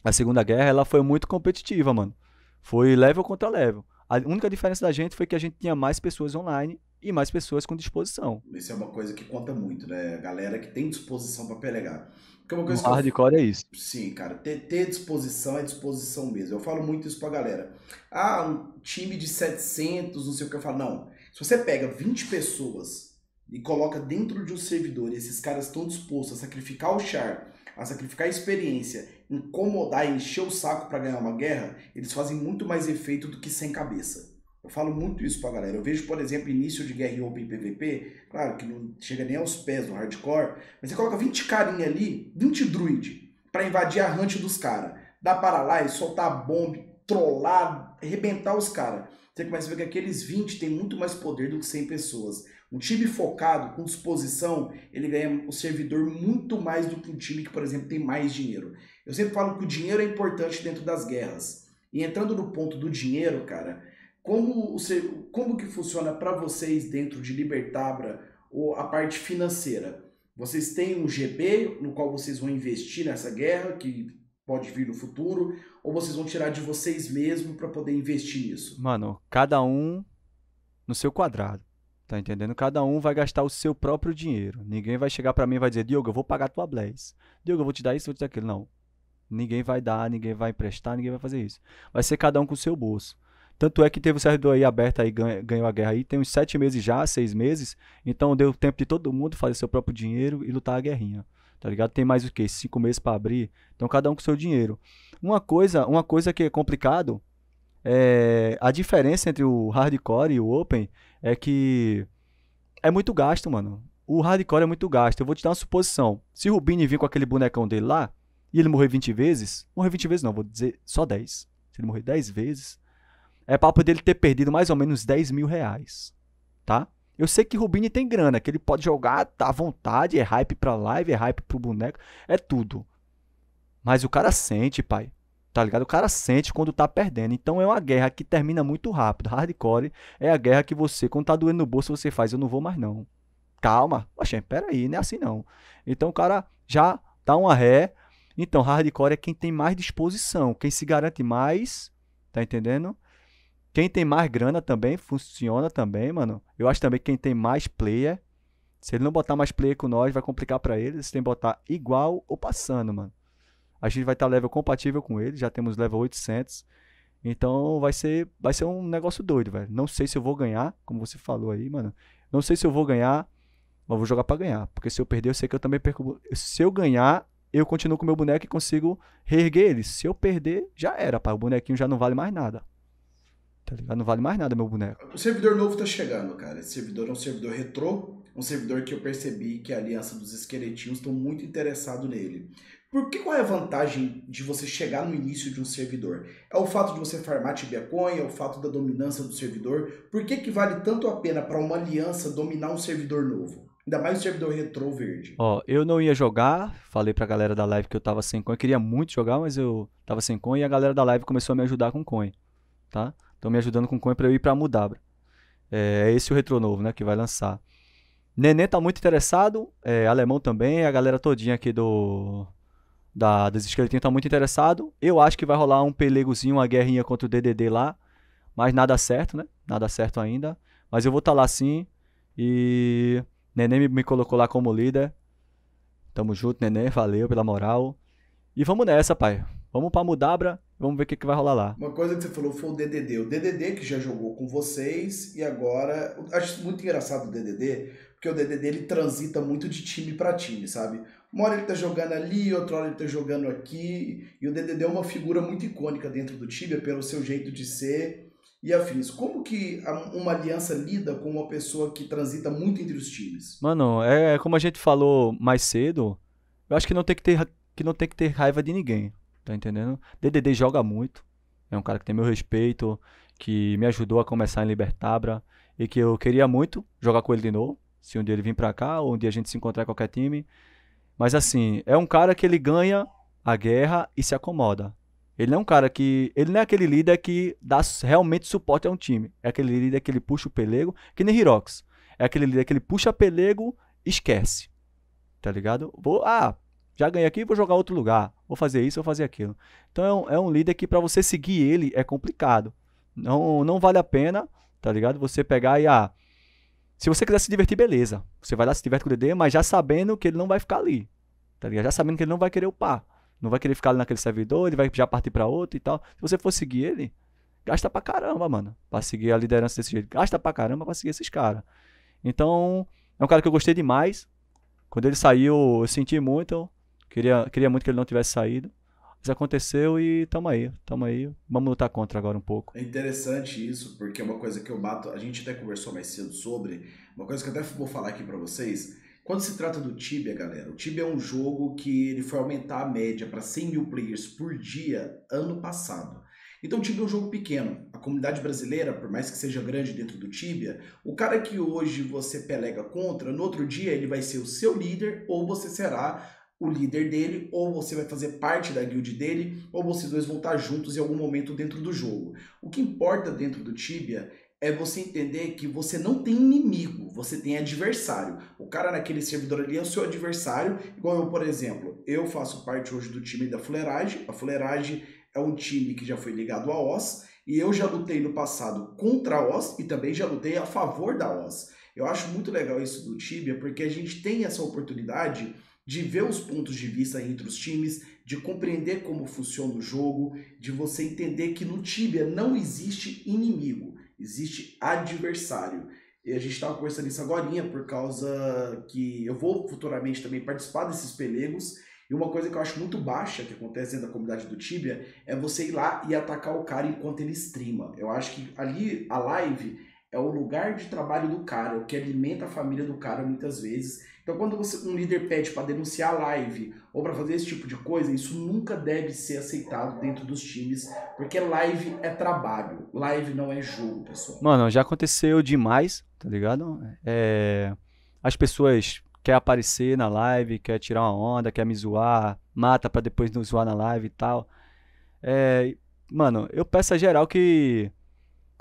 A Segunda Guerra, ela foi muito competitiva, mano. Foi level contra level. A única diferença da gente foi que a gente tinha mais pessoas online e mais pessoas com disposição. Isso é uma coisa que conta muito, né? A galera que tem disposição para pelegar. Porque é uma coisa o hardcore eu... é isso. Sim, cara. Ter, ter, disposição é disposição mesmo. Eu falo muito isso pra galera. Ah, um time de 700, não sei o que. Eu falo, não. Se você pega 20 pessoas e coloca dentro de um servidor e esses caras estão dispostos a sacrificar o char, a sacrificar a experiência, incomodar e encher o saco para ganhar uma guerra, eles fazem muito mais efeito do que sem cabeça. Eu falo muito isso pra galera. Eu vejo, por exemplo, início de guerra em Open PVP, claro que não chega nem aos pés no hardcore, mas você coloca 20 carinha ali, 20 druid, para invadir a hunt dos caras, dá para lá e soltar a bomba, trollar, arrebentar os caras. Você começa a ver que aqueles 20 têm muito mais poder do que 100 pessoas. Um time focado, com disposição, ele ganha o servidor muito mais do que um time que, por exemplo, tem mais dinheiro. Eu sempre falo que o dinheiro é importante dentro das guerras. E entrando no ponto do dinheiro, cara, como, o, como que funciona para vocês dentro de Libertabra ou a parte financeira? Vocês têm um GB no qual vocês vão investir nessa guerra, que pode vir no futuro, ou vocês vão tirar de vocês mesmo para poder investir nisso? Mano, cada um no seu quadrado. Tá entendendo? Cada um vai gastar o seu próprio dinheiro. Ninguém vai chegar para mim e vai dizer, Diogo, eu vou pagar tua bless. Diogo, eu vou te dar isso, vou te dar aquilo. Não. Ninguém vai dar, ninguém vai emprestar, ninguém vai fazer isso. Vai ser cada um com o seu bolso. Tanto é que teve o servidor aí aberto aí, ganhou a guerra aí, tem uns sete meses já, seis meses. Então deu tempo de todo mundo fazer seu próprio dinheiro e lutar a guerrinha. Tá ligado? Tem mais o quê Cinco meses para abrir. Então cada um com seu dinheiro. Uma coisa, uma coisa que é complicado é, a diferença entre o hardcore e o open é que é muito gasto, mano. O hardcore é muito gasto. Eu vou te dar uma suposição. Se Rubini vir com aquele bonecão dele lá e ele morrer 20 vezes, morrer 20 vezes não, vou dizer só 10. Se ele morrer 10 vezes, é papo dele ter perdido mais ou menos 10 mil reais, tá? Eu sei que Rubini tem grana, que ele pode jogar à vontade, é hype pra live, é hype pro boneco, é tudo. Mas o cara sente, pai tá ligado? O cara sente quando tá perdendo. Então é uma guerra que termina muito rápido. Hardcore é a guerra que você, quando tá doendo no bolso, você faz, eu não vou mais não. Calma, oxê, peraí, não é assim não. Então o cara já dá uma ré. Então, hardcore é quem tem mais disposição, quem se garante mais, tá entendendo? Quem tem mais grana também funciona também, mano. Eu acho também que quem tem mais player, se ele não botar mais player com nós, vai complicar para ele. Se tem que botar igual ou passando, mano. A gente vai estar tá level compatível com ele, já temos level 800. Então vai ser, vai ser um negócio doido, velho. Não sei se eu vou ganhar, como você falou aí, mano. Não sei se eu vou ganhar, mas vou jogar para ganhar. Porque se eu perder, eu sei que eu também perco. Se eu ganhar, eu continuo com meu boneco e consigo reerguer ele. Se eu perder, já era, pai. O bonequinho já não vale mais nada. Tá ligado? Não vale mais nada meu boneco. O servidor novo tá chegando, cara. Esse servidor é um servidor retrô, um servidor que eu percebi que a aliança dos esqueletinhos estão muito interessados nele. Por que qual é a vantagem de você chegar no início de um servidor? É o fato de você farmar Tibia Coin, é o fato da dominância do servidor. Por que, que vale tanto a pena para uma aliança dominar um servidor novo? Ainda mais o servidor retrô verde. Ó, eu não ia jogar, falei pra galera da live que eu tava sem coin, eu queria muito jogar, mas eu tava sem coin e a galera da live começou a me ajudar com coin, tá? Estão me ajudando com coin para eu ir para Mudabra. É, é esse o retrô novo, né, que vai lançar. Nenê tá muito interessado, é, alemão também, a galera todinha aqui do da, das esqueletinhas tá muito interessado. Eu acho que vai rolar um pelegozinho, uma guerrinha contra o DDD lá. Mas nada certo, né? Nada certo ainda. Mas eu vou estar tá lá sim. E Neném me, me colocou lá como líder. Tamo junto, Neném. Valeu pela moral. E vamos nessa, pai. Vamos pra Mudabra. Vamos ver o que, que vai rolar lá. Uma coisa que você falou foi o DDD. O DDD que já jogou com vocês e agora. Acho muito engraçado o DDD, porque o DDD ele transita muito de time para time, sabe? Uma hora ele está jogando ali, outra hora ele está jogando aqui. E o DDD é uma figura muito icônica dentro do Tibia pelo seu jeito de ser e afins. Como que uma aliança lida com uma pessoa que transita muito entre os times? Mano, é, é como a gente falou mais cedo. Eu acho que não tem que ter, que não tem que ter raiva de ninguém. Tá entendendo? DDD joga muito. É um cara que tem meu respeito, que me ajudou a começar em Libertabra e que eu queria muito jogar com ele de novo. Se um dia ele vir pra cá ou um dia a gente se encontrar em qualquer time. Mas assim, é um cara que ele ganha a guerra e se acomoda. Ele não é um cara que. Ele não é aquele líder que dá realmente suporte a um time. É aquele líder que ele puxa o pelego, que nem Hirox. É aquele líder que ele puxa pelego, esquece. Tá ligado? Vou, ah, já ganhei aqui, vou jogar outro lugar. Vou fazer isso, vou fazer aquilo. Então é um, é um líder que para você seguir ele é complicado. Não, não vale a pena, tá ligado? Você pegar e ah, se você quiser se divertir, beleza. Você vai lá, se diverte com o Dedê, mas já sabendo que ele não vai ficar ali. Tá ligado? Já sabendo que ele não vai querer upar. Não vai querer ficar ali naquele servidor, ele vai já partir para outro e tal. Se você for seguir ele, gasta pra caramba, mano. Pra seguir a liderança desse jeito. Gasta pra caramba pra seguir esses caras. Então, é um cara que eu gostei demais. Quando ele saiu, eu senti muito. Queria, queria muito que ele não tivesse saído aconteceu e tamo aí, tamo aí. Vamos lutar contra agora um pouco. É interessante isso, porque é uma coisa que eu bato, a gente até conversou mais cedo sobre, uma coisa que eu até vou falar aqui para vocês. Quando se trata do Tibia, galera, o Tibia é um jogo que ele foi aumentar a média para 100 mil players por dia ano passado. Então, o Tibia é um jogo pequeno. A comunidade brasileira, por mais que seja grande dentro do Tibia, o cara que hoje você pelega contra, no outro dia ele vai ser o seu líder ou você será o líder dele, ou você vai fazer parte da guild dele, ou vocês dois vão estar juntos em algum momento dentro do jogo. O que importa dentro do Tibia é você entender que você não tem inimigo, você tem adversário. O cara naquele servidor ali é o seu adversário, igual eu, por exemplo, eu faço parte hoje do time da Fuleiragem. A Fuleiragem é um time que já foi ligado à Oz, e eu já lutei no passado contra a Oz, e também já lutei a favor da Oz. Eu acho muito legal isso do Tibia, porque a gente tem essa oportunidade de ver os pontos de vista entre os times, de compreender como funciona o jogo, de você entender que no Tibia não existe inimigo, existe adversário. E a gente estava conversando isso agora, por causa que eu vou futuramente também participar desses pelegos. E uma coisa que eu acho muito baixa que acontece dentro da comunidade do Tibia é você ir lá e atacar o cara enquanto ele streama. Eu acho que ali a live é o lugar de trabalho do cara, o que alimenta a família do cara muitas vezes então, quando você, um líder pede para denunciar a live ou para fazer esse tipo de coisa, isso nunca deve ser aceitado dentro dos times, porque live é trabalho, live não é jogo, pessoal. Mano, já aconteceu demais, tá ligado? É, as pessoas quer aparecer na live, quer tirar uma onda, quer me zoar, mata para depois não zoar na live e tal. É, mano, eu peço a geral que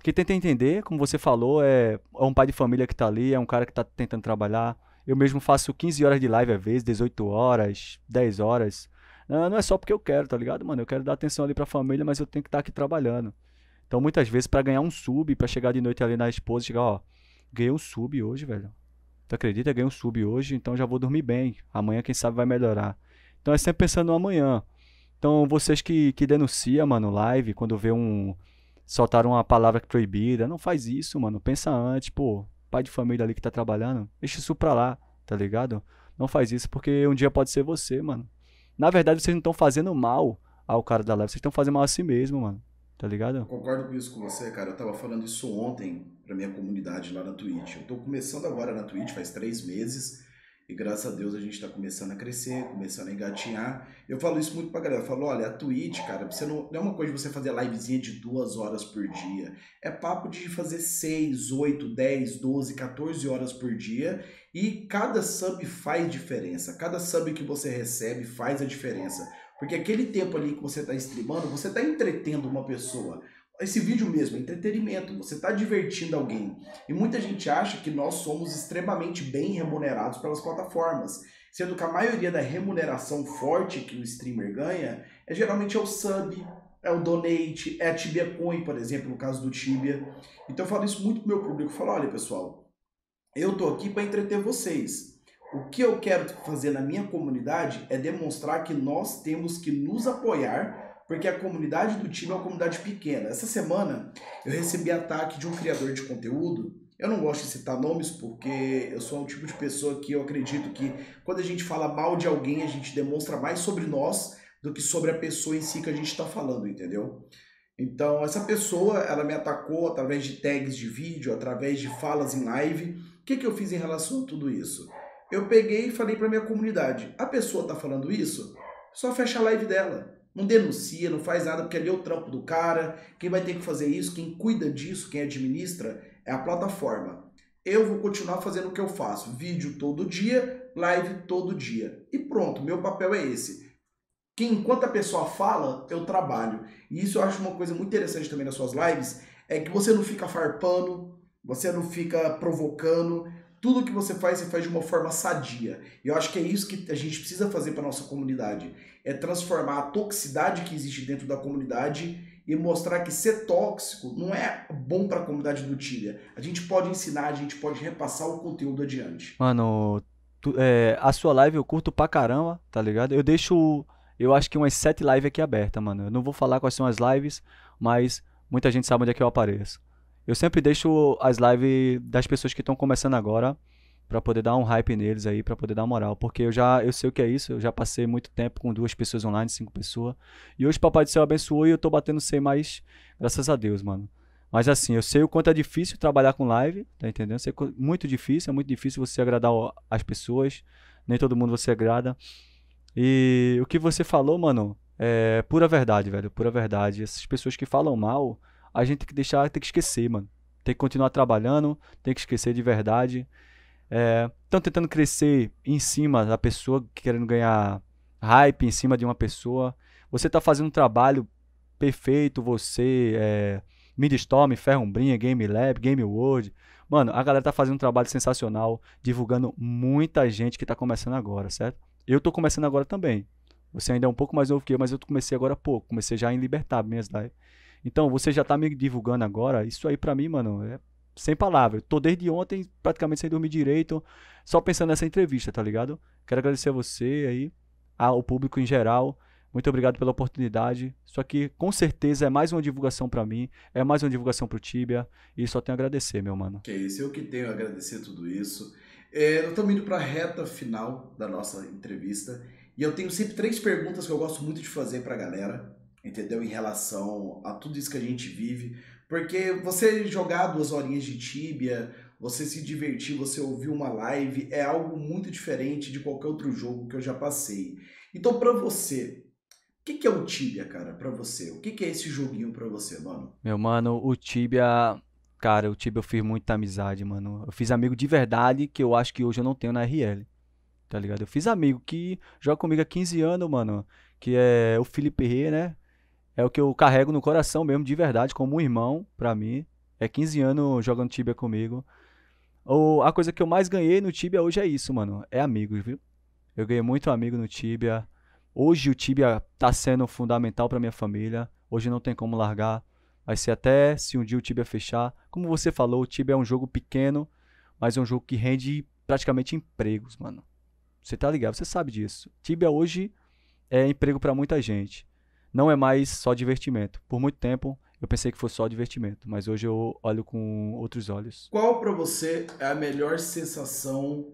que tenta entender, como você falou, é, é um pai de família que tá ali, é um cara que tá tentando trabalhar, eu mesmo faço 15 horas de live às vezes, 18 horas, 10 horas. Não, é só porque eu quero, tá ligado, mano? Eu quero dar atenção ali pra família, mas eu tenho que estar tá aqui trabalhando. Então, muitas vezes, para ganhar um sub, para chegar de noite ali na esposa e chegar, ó, ganhei um sub hoje, velho. Tu acredita? Ganhei um sub hoje, então já vou dormir bem. Amanhã, quem sabe, vai melhorar. Então, é sempre pensando no amanhã. Então, vocês que, que denunciam, mano, live, quando vê um. soltar uma palavra proibida, não faz isso, mano. Pensa antes, pô pai de família ali que tá trabalhando, deixa isso pra lá, tá ligado? Não faz isso, porque um dia pode ser você, mano. Na verdade, vocês não estão fazendo mal ao cara da live, vocês estão fazendo mal a si mesmo, mano. Tá ligado? Eu concordo com isso com você, cara. Eu tava falando isso ontem pra minha comunidade lá na Twitch. Eu tô começando agora na Twitch, faz três meses. E graças a Deus a gente está começando a crescer, começando a engatinhar. Eu falo isso muito pra galera. Eu falo, olha, a Twitch, cara, você não, não é uma coisa de você fazer livezinha de duas horas por dia. É papo de fazer 6, 8, 10, 12, 14 horas por dia. E cada sub faz diferença. Cada sub que você recebe faz a diferença. Porque aquele tempo ali que você está streamando, você está entretendo uma pessoa esse vídeo mesmo, é entretenimento, você está divertindo alguém. E muita gente acha que nós somos extremamente bem remunerados pelas plataformas, sendo que a maioria da remuneração forte que o streamer ganha é geralmente é o sub, é o donate, é a Tibia Coin, por exemplo, no caso do Tibia. Então eu falo isso muito pro meu público, eu falo, olha pessoal, eu tô aqui para entreter vocês. O que eu quero fazer na minha comunidade é demonstrar que nós temos que nos apoiar porque a comunidade do time é uma comunidade pequena. Essa semana eu recebi ataque de um criador de conteúdo. Eu não gosto de citar nomes porque eu sou um tipo de pessoa que eu acredito que quando a gente fala mal de alguém, a gente demonstra mais sobre nós do que sobre a pessoa em si que a gente está falando, entendeu? Então, essa pessoa, ela me atacou através de tags de vídeo, através de falas em live. O que, que eu fiz em relação a tudo isso? Eu peguei e falei para minha comunidade: a pessoa está falando isso? Só fecha a live dela não denuncia, não faz nada, porque ali é o trampo do cara. Quem vai ter que fazer isso, quem cuida disso, quem administra, é a plataforma. Eu vou continuar fazendo o que eu faço: vídeo todo dia, live todo dia. E pronto, meu papel é esse. Que enquanto a pessoa fala, eu trabalho. E isso eu acho uma coisa muito interessante também nas suas lives: é que você não fica farpando, você não fica provocando, tudo que você faz, você faz de uma forma sadia. E eu acho que é isso que a gente precisa fazer para nossa comunidade. É transformar a toxicidade que existe dentro da comunidade e mostrar que ser tóxico não é bom para a comunidade do Tilha. A gente pode ensinar, a gente pode repassar o conteúdo adiante. Mano, tu, é, a sua live eu curto pra caramba, tá ligado? Eu deixo, eu acho que umas sete lives aqui abertas, mano. Eu não vou falar quais são as lives, mas muita gente sabe onde é que eu apareço. Eu sempre deixo as lives das pessoas que estão começando agora para poder dar um hype neles aí, para poder dar moral, porque eu já eu sei o que é isso, eu já passei muito tempo com duas pessoas online, cinco pessoas. E hoje o papai do céu abençoou e eu tô batendo sem mais, graças a Deus, mano. Mas assim, eu sei o quanto é difícil trabalhar com live, tá entendendo? é muito difícil, é muito difícil você agradar as pessoas, nem todo mundo você agrada. E o que você falou, mano, é pura verdade, velho, pura verdade. Essas pessoas que falam mal, a gente tem que deixar, tem que esquecer, mano. Tem que continuar trabalhando, tem que esquecer de verdade. Estão é, tentando crescer em cima da pessoa, querendo ganhar hype em cima de uma pessoa. Você está fazendo um trabalho perfeito, você é, Midstorm, Ferrumbrinha, Game Lab, Game World. Mano, a galera tá fazendo um trabalho sensacional, divulgando muita gente que tá começando agora, certo? Eu tô começando agora também. Você ainda é um pouco mais novo que eu, mas eu comecei agora há pouco. Comecei já em Libertar, mesmo lives. Então, você já tá me divulgando agora, isso aí para mim, mano, é sem palavras. Tô desde ontem praticamente sem dormir direito, só pensando nessa entrevista, tá ligado? Quero agradecer a você aí, ao público em geral. Muito obrigado pela oportunidade. Isso aqui com certeza é mais uma divulgação para mim, é mais uma divulgação pro Tibia e só tenho a agradecer, meu mano. Que é isso, eu que tenho a agradecer tudo isso. É, eu tô indo para a reta final da nossa entrevista e eu tenho sempre três perguntas que eu gosto muito de fazer para a galera entendeu? Em relação a tudo isso que a gente vive. Porque você jogar duas horinhas de tíbia, você se divertir, você ouvir uma live, é algo muito diferente de qualquer outro jogo que eu já passei. Então, pra você, o que, que é o Tibia, cara, pra você? O que, que é esse joguinho pra você, mano? Meu mano, o Tibia. Cara, o Tibia eu fiz muita amizade, mano. Eu fiz amigo de verdade que eu acho que hoje eu não tenho na RL. Tá ligado? Eu fiz amigo que joga comigo há 15 anos, mano. Que é o Felipe Rê, né? é o que eu carrego no coração mesmo, de verdade, como um irmão para mim. É 15 anos jogando Tibia comigo. Ou a coisa que eu mais ganhei no Tibia hoje é isso, mano. É amigos, viu? Eu ganhei muito amigo no Tibia. Hoje o Tibia tá sendo fundamental para minha família. Hoje não tem como largar. Vai ser até se um dia o Tibia fechar. Como você falou, o Tibia é um jogo pequeno, mas é um jogo que rende praticamente empregos, mano. Você tá ligado? Você sabe disso. Tibia hoje é emprego para muita gente não é mais só divertimento. Por muito tempo eu pensei que fosse só divertimento, mas hoje eu olho com outros olhos. Qual para você é a melhor sensação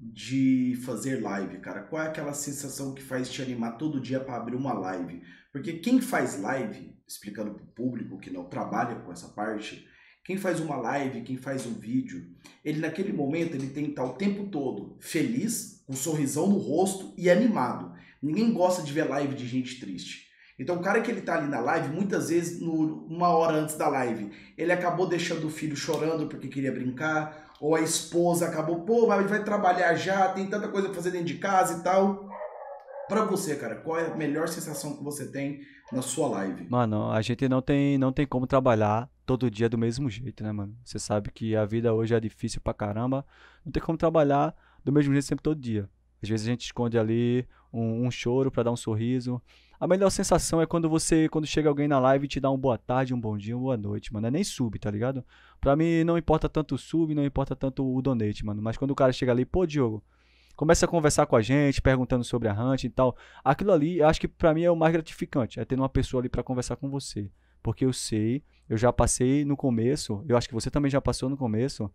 de fazer live, cara? Qual é aquela sensação que faz te animar todo dia para abrir uma live? Porque quem faz live, explicando para o público que não trabalha com essa parte, quem faz uma live, quem faz um vídeo, ele naquele momento ele tem que estar tá o tempo todo feliz, com um sorrisão no rosto e animado. Ninguém gosta de ver live de gente triste. Então, o cara que ele tá ali na live, muitas vezes, no, uma hora antes da live, ele acabou deixando o filho chorando porque queria brincar, ou a esposa acabou, pô, vai trabalhar já, tem tanta coisa pra fazer dentro de casa e tal. Pra você, cara, qual é a melhor sensação que você tem na sua live? Mano, a gente não tem, não tem como trabalhar todo dia do mesmo jeito, né, mano? Você sabe que a vida hoje é difícil pra caramba, não tem como trabalhar do mesmo jeito sempre todo dia. Às vezes a gente esconde ali um, um choro para dar um sorriso, a melhor sensação é quando você, quando chega alguém na live e te dá um boa tarde, um bom dia, uma boa noite, mano. É nem sub, tá ligado? Pra mim não importa tanto o sub, não importa tanto o donate, mano. Mas quando o cara chega ali, pô, Diogo, começa a conversar com a gente, perguntando sobre a hunt e tal. Aquilo ali, acho que para mim é o mais gratificante, é ter uma pessoa ali para conversar com você. Porque eu sei, eu já passei no começo, eu acho que você também já passou no começo,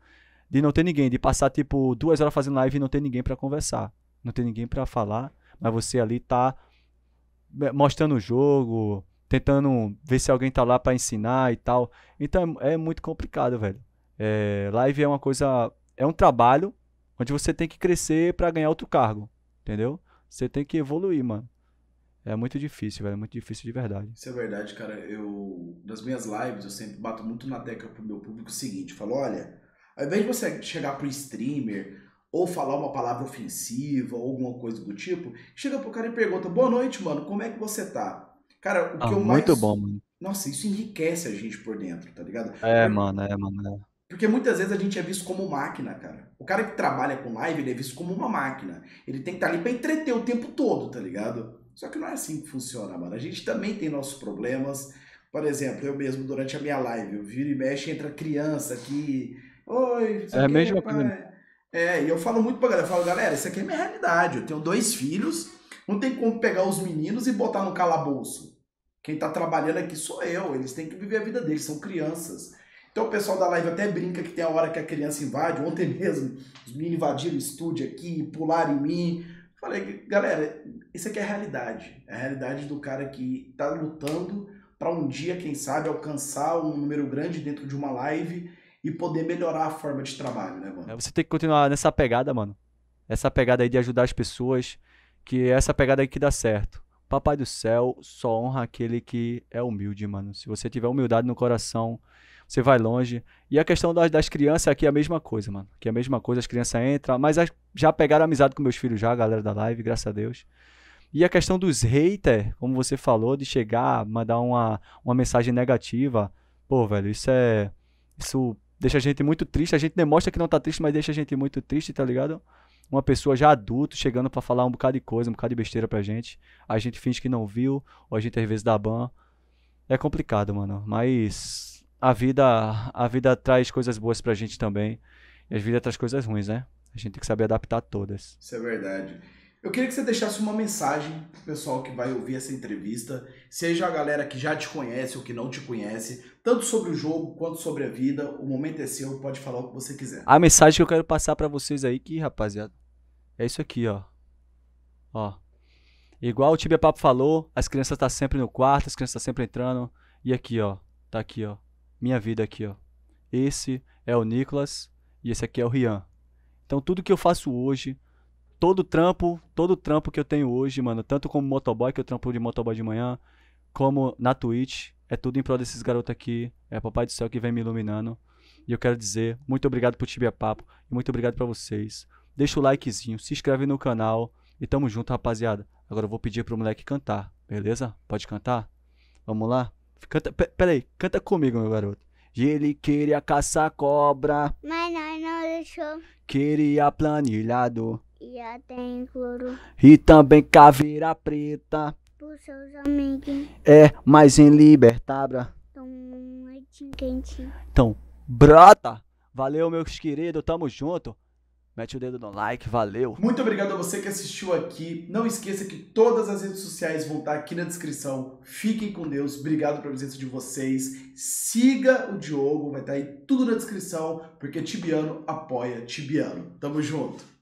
de não ter ninguém, de passar tipo duas horas fazendo live e não ter ninguém para conversar, não ter ninguém para falar, mas você ali tá mostrando o jogo, tentando ver se alguém tá lá para ensinar e tal. Então é, é muito complicado, velho. É, live é uma coisa, é um trabalho onde você tem que crescer para ganhar outro cargo, entendeu? Você tem que evoluir, mano. É muito difícil, velho. É muito difícil de verdade. Isso é verdade, cara. Eu. Nas minhas lives, eu sempre bato muito na tecla pro meu público o seguinte: eu falo, olha, ao invés de você chegar pro streamer ou falar uma palavra ofensiva ou alguma coisa do tipo, chega pro cara e pergunta: "Boa noite, mano, como é que você tá?". Cara, o ah, que eu muito mais Muito bom, mano. Nossa, isso enriquece a gente por dentro, tá ligado? É, porque... mano, é, mano. É. Porque muitas vezes a gente é visto como máquina, cara. O cara que trabalha com live, ele é visto como uma máquina. Ele tem que estar tá ali para entreter o tempo todo, tá ligado? Só que não é assim que funciona, mano. A gente também tem nossos problemas. Por exemplo, eu mesmo, durante a minha live, eu viro e mexe, entra criança aqui. Oi, é a mesma coisa. É, e eu falo muito pra galera, eu falo, galera, isso aqui é minha realidade. Eu tenho dois filhos, não tem como pegar os meninos e botar no calabouço. Quem tá trabalhando aqui sou eu, eles têm que viver a vida deles, são crianças. Então o pessoal da live até brinca que tem a hora que a criança invade. Ontem mesmo, os meninos invadiram o estúdio aqui, pularam em mim. Falei, galera, isso aqui é a realidade. É a realidade do cara que tá lutando para um dia, quem sabe, alcançar um número grande dentro de uma live e poder melhorar a forma de trabalho, né, mano? É, você tem que continuar nessa pegada, mano. Essa pegada aí de ajudar as pessoas, que é essa pegada aí que dá certo. Papai do céu só honra aquele que é humilde, mano. Se você tiver humildade no coração, você vai longe. E a questão das, das crianças aqui é a mesma coisa, mano. Que é a mesma coisa, as crianças entram, mas as, já pegaram amizade com meus filhos já, a galera da live, graças a Deus. E a questão dos haters, como você falou, de chegar, mandar uma, uma mensagem negativa. Pô, velho, isso é. Isso deixa a gente muito triste. A gente demonstra que não tá triste, mas deixa a gente muito triste, tá ligado? Uma pessoa já adulto chegando para falar um bocado de coisa, um bocado de besteira pra gente. A gente finge que não viu, ou a gente às vezes dá ban. É complicado, mano, mas a vida a vida traz coisas boas pra gente também. E a vida traz coisas ruins, né? A gente tem que saber adaptar todas. Isso é verdade. Eu queria que você deixasse uma mensagem pro pessoal que vai ouvir essa entrevista, seja a galera que já te conhece ou que não te conhece, tanto sobre o jogo quanto sobre a vida. O momento é seu, pode falar o que você quiser. A mensagem que eu quero passar para vocês aí que, rapaziada, é isso aqui, ó. Ó. Igual o Tibia Papo falou, as crianças tá sempre no quarto, as crianças tá sempre entrando. E aqui, ó, tá aqui, ó. Minha vida aqui, ó. Esse é o Nicolas e esse aqui é o Rian. Então tudo que eu faço hoje, todo trampo, todo trampo que eu tenho hoje, mano, tanto como motoboy, que eu trampo de motoboy de manhã, como na Twitch, é tudo em prol desses garotos aqui. É Papai do Céu que vem me iluminando. E eu quero dizer muito obrigado pro Tibia Papo e muito obrigado para vocês. Deixa o likezinho, se inscreve no canal e tamo junto, rapaziada. Agora eu vou pedir pro moleque cantar, beleza? Pode cantar? Vamos lá? Canta, peraí, canta comigo, meu garoto. ele queria caçar cobra, mas nós não deixou. Queria planilhado, e até em couro. E também caveira preta. Por seus amigos. É, mas em libertabra. Toma então, leitinho quente. Então, brota! Valeu, meus queridos, tamo junto. Mete o dedo no like, valeu. Muito obrigado a você que assistiu aqui. Não esqueça que todas as redes sociais vão estar aqui na descrição. Fiquem com Deus. Obrigado pela presença de vocês. Siga o Diogo, vai estar aí tudo na descrição, porque Tibiano apoia Tibiano. Tamo junto.